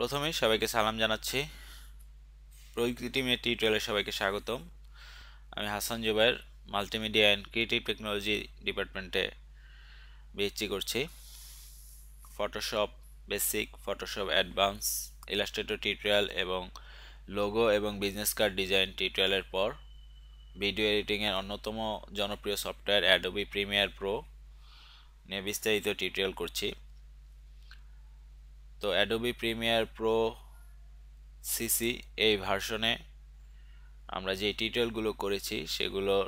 প্রথমে সবাইকে সালাম জানাচ্ছি প্রযুক্তি টিমের টিউটোরিয়ালে সবাইকে স্বাগতম আমি Hasan Zubair multimedia and creative technology ডিপার্টমেন্টে বিএচসি করছি Photoshop basic Photoshop advance Illustrator tutorial এবং লোগো এবং বিজনেস কার্ড ডিজাইন টিউটোরিয়ালের পর ভিডিও এডিটিংয়ের অন্যতম জনপ্রিয় সফটওয়্যার অ্যাডোবি প্রিমিয়ার প্রো নিয়ে বিস্তারিত টিউটোরিয়াল করছি তো অ্যাডোবি প্রিমিয়ার প্রো সিসি এই ভার্সনে আমরা যে টিউটোরিয়ালগুলো করেছি সেগুলোর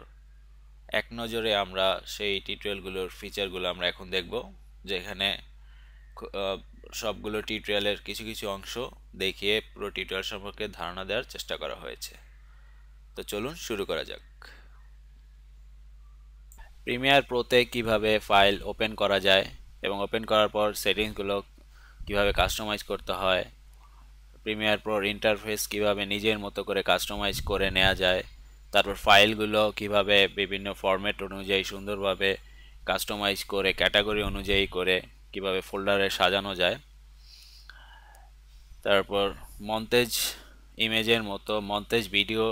এক নজরে আমরা সেই টিউটোরিয়ালগুলোর ফিচারগুলো আমরা এখন দেখব যেখানে সবগুলো টিউটোরিয়ালের কিছু কিছু অংশ দেখিয়ে পুরো টিউটোরিয়াল সম্পর্কে ধারণা দেওয়ার চেষ্টা করা হয়েছে তো চলুন শুরু করা যাক প্রিমিয়ার প্রোতে কিভাবে ফাইল ওপেন করা যায় এবং ওপেন করার পর সেটিংসগুলো কিভাবে কাস্টমাইজ করতে হয় প্রিমিয়ার প্রোর ইন্টারফেস কিভাবে নিজের মতো করে কাস্টমাইজ করে নেওয়া যায় তারপর ফাইলগুলো কিভাবে বিভিন্ন ফরম্যাট অনুযায়ী সুন্দরভাবে কাস্টমাইজ করে ক্যাটাগরি অনুযায়ী করে কিভাবে ফোল্ডারে সাজানো যায় তারপর মন্তেজ ইমেজের মতো মন্তেজ ভিডিও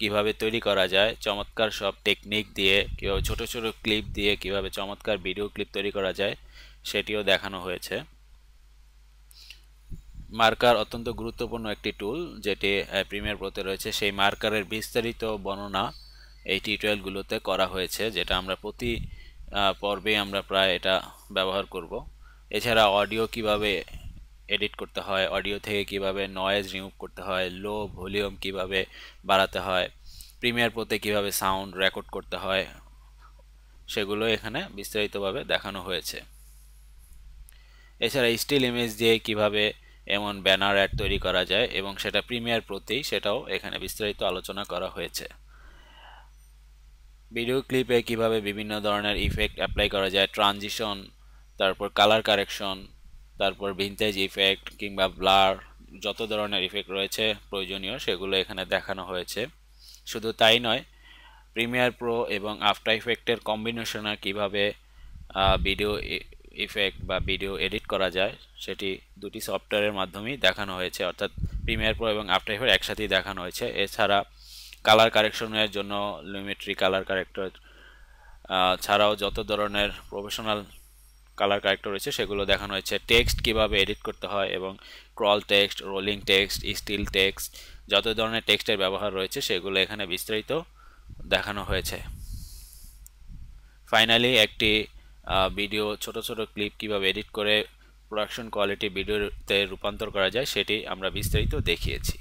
কিভাবে তৈরি করা যায় চমৎকার সব টেকনিক দিয়ে কীভাবে ছোট ছোট ক্লিপ দিয়ে কিভাবে চমৎকার ভিডিও ক্লিপ তৈরি করা যায় সেটিও দেখানো হয়েছে মার্কার অত্যন্ত গুরুত্বপূর্ণ একটি টুল যেটি প্রিমিয়ার প্রোতে রয়েছে সেই মার্কারের বিস্তারিত বর্ণনা এই টিউটোরিয়ালগুলোতে করা হয়েছে যেটা আমরা প্রতি পর্বে আমরা প্রায় এটা ব্যবহার করব এছাড়া অডিও কিভাবে এডিট করতে হয় অডিও থেকে কিভাবে নয়েজ রিমুভ করতে হয় লো ভলিউম কিভাবে বাড়াতে হয় প্রিমিয়ার প্রোতে কিভাবে সাউন্ড রেকর্ড করতে হয় সেগুলো এখানে বিস্তারিতভাবে দেখানো হয়েছে এছাড়া স্টিল ইমেজ দিয়ে কিভাবে এমন ব্যানার অ্যাড তৈরি করা যায় এবং সেটা প্রিমিয়ার প্রতি সেটাও এখানে বিস্তারিত আলোচনা করা হয়েছে ভিডিও ক্লিপে কিভাবে বিভিন্ন ধরনের ইফেক্ট অ্যাপ্লাই করা যায় ট্রানজিশন তারপর কালার কারেকশন তারপর ভিনটেজ ইফেক্ট কিংবা ব্লার যত ধরনের ইফেক্ট রয়েছে প্রয়োজনীয় সেগুলো এখানে দেখানো হয়েছে শুধু তাই নয় প্রিমিয়ার প্রো এবং আফটার ইফেক্টের কম্বিনেশনে কিভাবে ভিডিও ইফেক্ট বা ভিডিও এডিট করা যায় সেটি দুটি সফটওয়্যারের মাধ্যমেই দেখানো হয়েছে অর্থাৎ প্রিমিয়ার প্রো এবং আফটার ইফেক্ট একসাথেই দেখানো হয়েছে এছাড়া কালার কারেকশনের জন্য লিমিটরি কালার কারেক্টর ছাড়াও যত ধরনের প্রফেশনাল কালার কারেক্টর রয়েছে সেগুলো দেখানো হয়েছে টেক্সট কিভাবে এডিট করতে হয় এবং crawl text rolling text still text যত ধরনের টেক্সটের ব্যবহার রয়েছে সেগুলো এখানে বিস্তারিত দেখানো হয়েছে ফাইনালি একটি ভিডিও ছোট ছোট ক্লিপ কিভাবে এডিট করে প্রোডাকশন কোয়ালিটি ভিডিওতে রূপান্তর করা যায় সেটি আমরা বিস্তারিত দেখিয়েছি